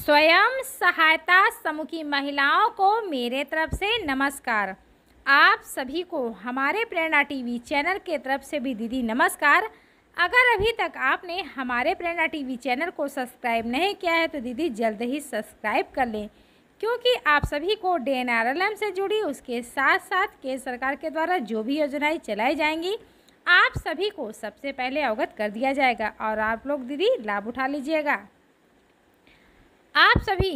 स्वयं सहायता की महिलाओं को मेरे तरफ से नमस्कार आप सभी को हमारे प्रेरणा टीवी चैनल के तरफ से भी दीदी नमस्कार अगर अभी तक आपने हमारे प्रेरणा टीवी चैनल को सब्सक्राइब नहीं किया है तो दीदी जल्द ही सब्सक्राइब कर लें क्योंकि आप सभी को डे एन से जुड़ी उसके साथ साथ केंद्र सरकार के द्वारा जो भी योजनाएँ चलाई जाएंगी आप सभी को सबसे पहले अवगत कर दिया जाएगा और आप लोग दीदी लाभ उठा लीजिएगा आप सभी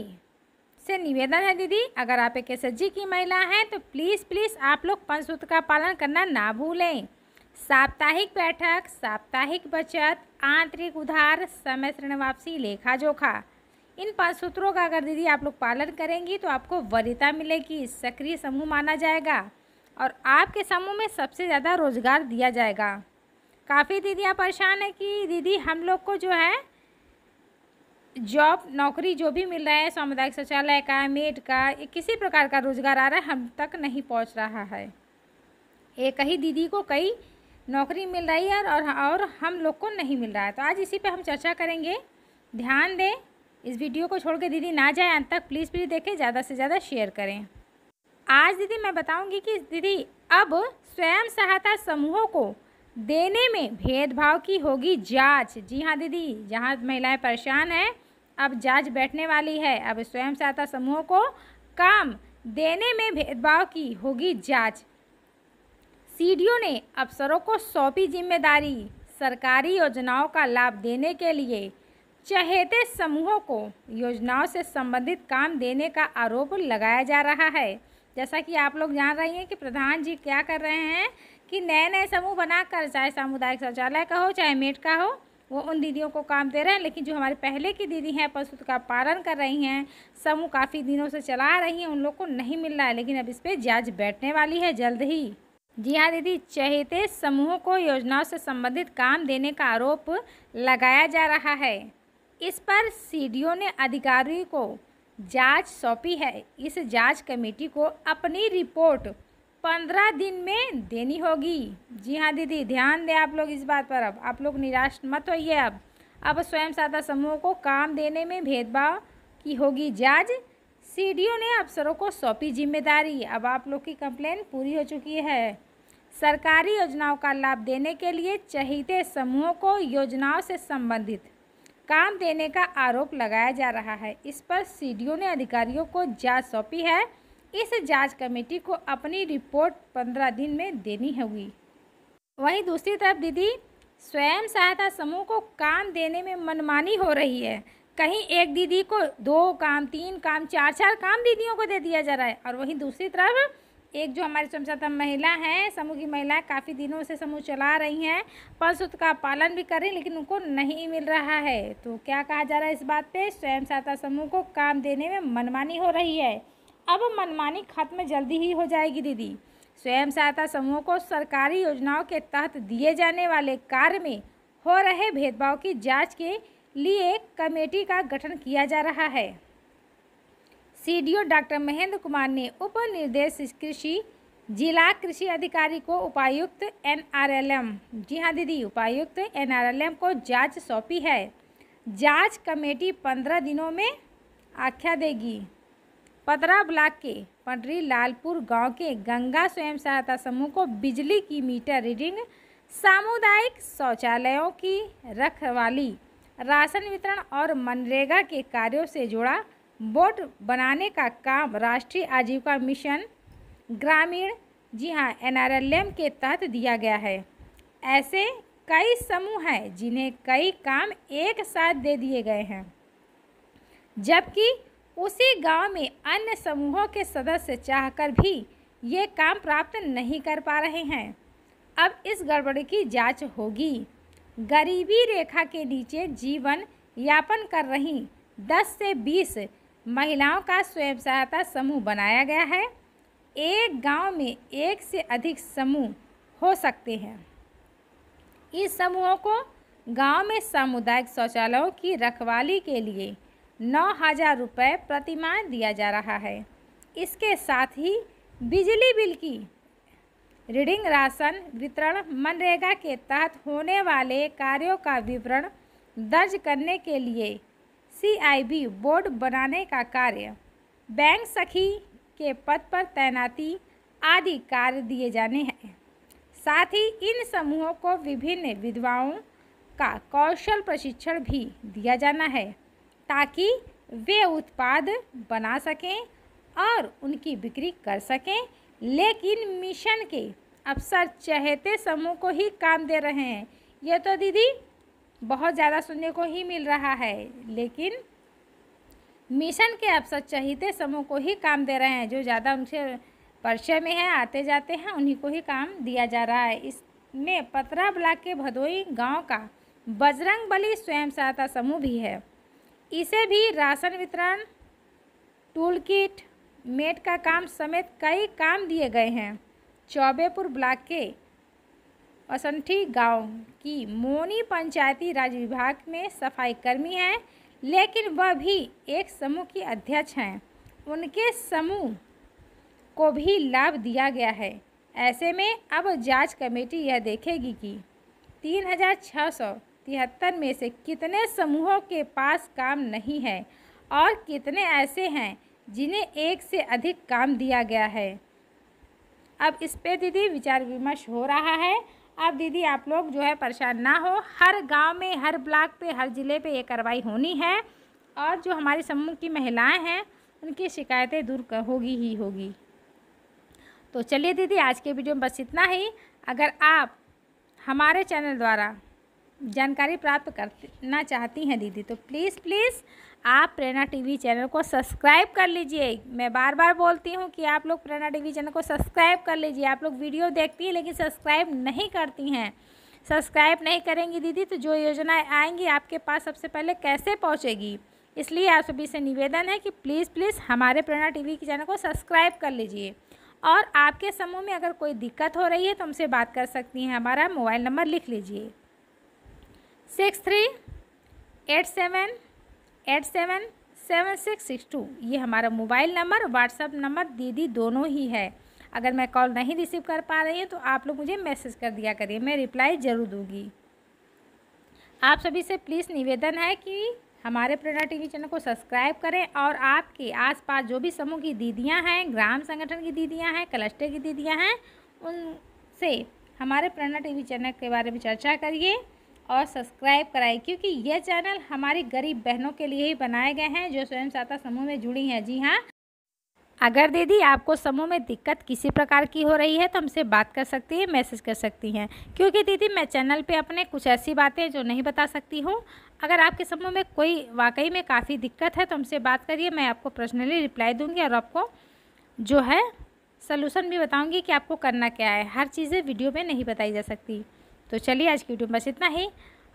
से निवेदन है दीदी अगर आप एक एस की महिला हैं तो प्लीज़ प्लीज़ आप लोग पंचसूत्र का पालन करना ना भूलें साप्ताहिक बैठक साप्ताहिक बचत आंतरिक उधार समय ऋण वापसी लेखा जोखा इन पंचसूत्रों सूत्रों का अगर दीदी आप लोग पालन करेंगी तो आपको वरिता मिलेगी सक्रिय समूह माना जाएगा और आपके समूह में सबसे ज़्यादा रोजगार दिया जाएगा काफ़ी दीदी आप परेशान है कि दीदी हम लोग को जो है जॉब नौकरी जो भी मिल रहा है सामुदायिक शौचालय का मेट का किसी प्रकार का रोजगार आ रहा है हम तक नहीं पहुंच रहा है एक ही दीदी को कई नौकरी मिल रही है और और हम लोग को नहीं मिल रहा है तो आज इसी पे हम चर्चा करेंगे ध्यान दें इस वीडियो को छोड़ के दीदी ना जाए अंत तक प्लीज़ प्लीज़ देखें ज़्यादा से ज़्यादा शेयर करें आज दीदी मैं बताऊँगी कि दीदी अब स्वयं सहायता समूहों को देने में भेदभाव की होगी जांच जी हाँ दीदी जहाँ महिलाएं परेशान हैं अब जांच बैठने वाली है अब स्वयं सहायता समूह को काम देने में भेदभाव की होगी जांच सीडीओ ने अफसरों को सौंपी जिम्मेदारी सरकारी योजनाओं का लाभ देने के लिए चहेते समूहों को योजनाओं से संबंधित काम देने का आरोप लगाया जा रहा है जैसा कि आप लोग जान रही हैं कि प्रधान जी क्या कर रहे हैं कि नए नए समूह बनाकर चाहे सामुदायिक शौचालय का हो चाहे मेट का हो वो उन दीदियों को काम दे रहे हैं लेकिन जो हमारे पहले की दीदी हैं पशु का पालन कर रही हैं समूह काफ़ी दिनों से चला रही हैं उन लोग को नहीं मिल रहा है लेकिन अब इस पर जाँच बैठने वाली है जल्द ही जी हाँ दीदी चहेते समूहों को योजनाओं से संबंधित काम देने का आरोप लगाया जा रहा है इस पर सी ने अधिकारी को जांच सौंपी है इस जांच कमेटी को अपनी रिपोर्ट पंद्रह दिन में देनी होगी जी हाँ दीदी ध्यान दें आप लोग इस बात पर अब आप लोग निराश मत होइए अब अब स्वयं सहायता समूहों को काम देने में भेदभाव की होगी जांच सी ने अफसरों को सौंपी जिम्मेदारी अब आप लोग की कंप्लेन पूरी हो चुकी है सरकारी योजनाओं का लाभ देने के लिए चहीते समूहों को योजनाओं से संबंधित काम देने का आरोप लगाया जा रहा है इस पर सी ने अधिकारियों को जांच सौंपी है इस जांच कमेटी को अपनी रिपोर्ट पंद्रह दिन में देनी होगी वहीं दूसरी तरफ दीदी स्वयं सहायता समूह को काम देने में मनमानी हो रही है कहीं एक दीदी को दो काम तीन काम चार चार काम दीदियों को दे दिया जा रहा है और वहीं दूसरी तरफ एक जो हमारी स्वयं महिला हैं समूह की महिलाएं काफ़ी दिनों से समूह चला रही हैं पशु का पालन भी कर रही लेकिन उनको नहीं मिल रहा है तो क्या कहा जा रहा है इस बात पे स्वयं सहायता समूह को काम देने में मनमानी हो रही है अब मनमानी खत्म जल्दी ही हो जाएगी दीदी स्वयं सहायता समूह को सरकारी योजनाओं के तहत दिए जाने वाले कार्य में हो रहे भेदभाव की जांच के लिए कमेटी का गठन किया जा रहा है सीडीओ डॉक्टर महेंद्र कुमार ने उप निर्देश कृषि जिला कृषि अधिकारी को उपायुक्त एनआरएलएम जी हाँ दीदी उपायुक्त एनआरएलएम को जांच सौंपी है जांच कमेटी पंद्रह दिनों में आख्या देगी पदरा ब्लॉक के पंडरी लालपुर गांव के गंगा स्वयं सहायता समूह को बिजली की मीटर रीडिंग सामुदायिक शौचालयों की रखवाली राशन वितरण और मनरेगा के कार्यों से जुड़ा बोर्ड बनाने का काम राष्ट्रीय आजीविका मिशन ग्रामीण जी हाँ एन के तहत दिया गया है ऐसे कई समूह हैं जिन्हें कई काम एक साथ दे दिए गए हैं जबकि उसी गांव में अन्य समूहों के सदस्य चाहकर भी ये काम प्राप्त नहीं कर पा रहे हैं अब इस गड़बड़ी की जांच होगी गरीबी रेखा के नीचे जीवन यापन कर रही 10 से 20 महिलाओं का स्वयं सहायता समूह बनाया गया है एक गांव में एक से अधिक समूह हो सकते हैं इस समूहों को गांव में सामुदायिक शौचालयों की रखवाली के लिए नौ हज़ार रुपये प्रतिमाह दिया जा रहा है इसके साथ ही बिजली बिल की रीडिंग राशन वितरण मनरेगा के तहत होने वाले कार्यों का विवरण दर्ज करने के लिए सीआईबी बोर्ड बनाने का कार्य बैंक सखी के पद पर तैनाती आदि कार्य दिए जाने हैं साथ ही इन समूहों को विभिन्न विधवाओं का कौशल प्रशिक्षण भी दिया जाना है ताकि वे उत्पाद बना सकें और उनकी बिक्री कर सकें लेकिन मिशन के अफसर चहेते समूह को ही काम दे रहे हैं यह तो दीदी बहुत ज़्यादा सुनने को ही मिल रहा है लेकिन मिशन के अफसर चहेते समूह को ही काम दे रहे हैं जो ज़्यादा उनसे परिचय में है आते जाते हैं उन्हीं को ही काम दिया जा रहा है इसमें पतरा ब्लॉक के भदोई गांव का बजरंग बली स्वयं सहायता समूह भी है इसे भी राशन वितरण टूल किट मेट का काम समेत कई काम दिए गए हैं चौबेपुर ब्लॉक के असंठी गांव की मोनी पंचायती राज विभाग में सफाई कर्मी हैं लेकिन वह भी एक समूह की अध्यक्ष हैं उनके समूह को भी लाभ दिया गया है ऐसे में अब जांच कमेटी यह देखेगी कि तीन हज़ार छः सौ तिहत्तर में से कितने समूहों के पास काम नहीं है और कितने ऐसे हैं जिन्हें एक से अधिक काम दिया गया है अब इस पे दीदी विचार विमर्श हो रहा है अब दीदी आप लोग जो है परेशान ना हो हर गांव में हर ब्लॉक पे हर ज़िले पे ये कार्रवाई होनी है और जो हमारे समूह की महिलाएं हैं उनकी शिकायतें दूर होगी ही होगी तो चलिए दीदी आज के वीडियो में बस इतना ही अगर आप हमारे चैनल द्वारा जानकारी प्राप्त करना चाहती हैं दीदी तो प्लीज़ प्लीज़ आप प्रेरणा टीवी चैनल को सब्सक्राइब कर लीजिए मैं बार बार बोलती हूँ कि आप लोग प्रेरणा टीवी चैनल को सब्सक्राइब कर लीजिए आप लोग वीडियो देखती हैं लेकिन सब्सक्राइब नहीं करती हैं सब्सक्राइब नहीं करेंगी दीदी तो जो योजनाएँ आएँगी आपके पास सबसे पहले कैसे पहुँचेगी इसलिए आप सभी से निवेदन है कि प्लीज़ प्लीज़ हमारे प्रेरणा टी वी चैनल को सब्सक्राइब कर लीजिए और आपके समूह में अगर कोई दिक्कत हो रही है तो हमसे बात कर सकती हैं हमारा मोबाइल नंबर लिख लीजिए six three eight seven eight seven seven six six two ये हमारा मोबाइल नंबर व्हाट्सअप नंबर दीदी दोनों ही है अगर मैं कॉल नहीं रिसीव कर पा रही हूँ तो आप लोग मुझे मैसेज कर दिया करिए मैं रिप्लाई ज़रूर दूँगी आप सभी से प्लीज़ निवेदन है कि हमारे प्रेरणा टीवी चैनल को सब्सक्राइब करें और आपके आसपास जो भी समूह की दीदियाँ हैं ग्राम संगठन की दीदियाँ हैं क्लस्टर की दीदियाँ हैं उनसे हमारे प्रेरणा टीवी चैनल के बारे में चर्चा करिए और सब्सक्राइब कराएं क्योंकि यह चैनल हमारी गरीब बहनों के लिए ही बनाए गए हैं जो स्वयं सहायता समूह में जुड़ी हैं जी हाँ अगर दीदी आपको समूह में दिक्कत किसी प्रकार की हो रही है तो हमसे बात कर सकती है मैसेज कर सकती हैं क्योंकि दीदी मैं चैनल पे अपने कुछ ऐसी बातें जो नहीं बता सकती हूँ अगर आपके समूह में कोई वाकई में काफ़ी दिक्कत है तो हमसे बात करिए मैं आपको पर्सनली रिप्लाई दूँगी और आपको जो है सलूशन भी बताऊँगी कि आपको करना क्या है हर चीज़ें वीडियो में नहीं बताई जा सकती तो चलिए आज की वीडियो बस इतना ही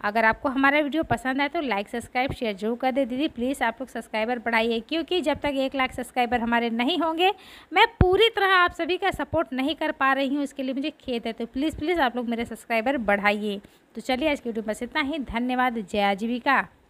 अगर आपको हमारा वीडियो पसंद आए तो लाइक सब्सक्राइब शेयर जरूर कर दे दीदी प्लीज़ आप लोग सब्सक्राइबर बढ़ाइए क्योंकि जब तक एक लाख सब्सक्राइबर हमारे नहीं होंगे मैं पूरी तरह आप सभी का सपोर्ट नहीं कर पा रही हूँ इसके लिए मुझे खेद है तो प्लीज़ प्लीज़ आप लोग मेरे सब्सक्राइबर बढ़ाइए तो चलिए आज की वीडियो बस इतना ही धन्यवाद जया जीविका